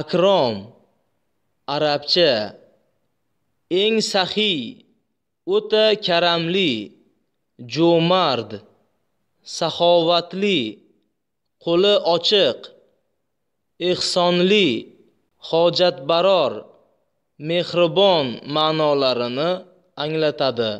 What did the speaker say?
akrom arabcha eng saxiy o'ta karamli jo'mard saxovatli qo'li ochiq ehsonli hojatbaror mehribon ma'nolarini anglatadi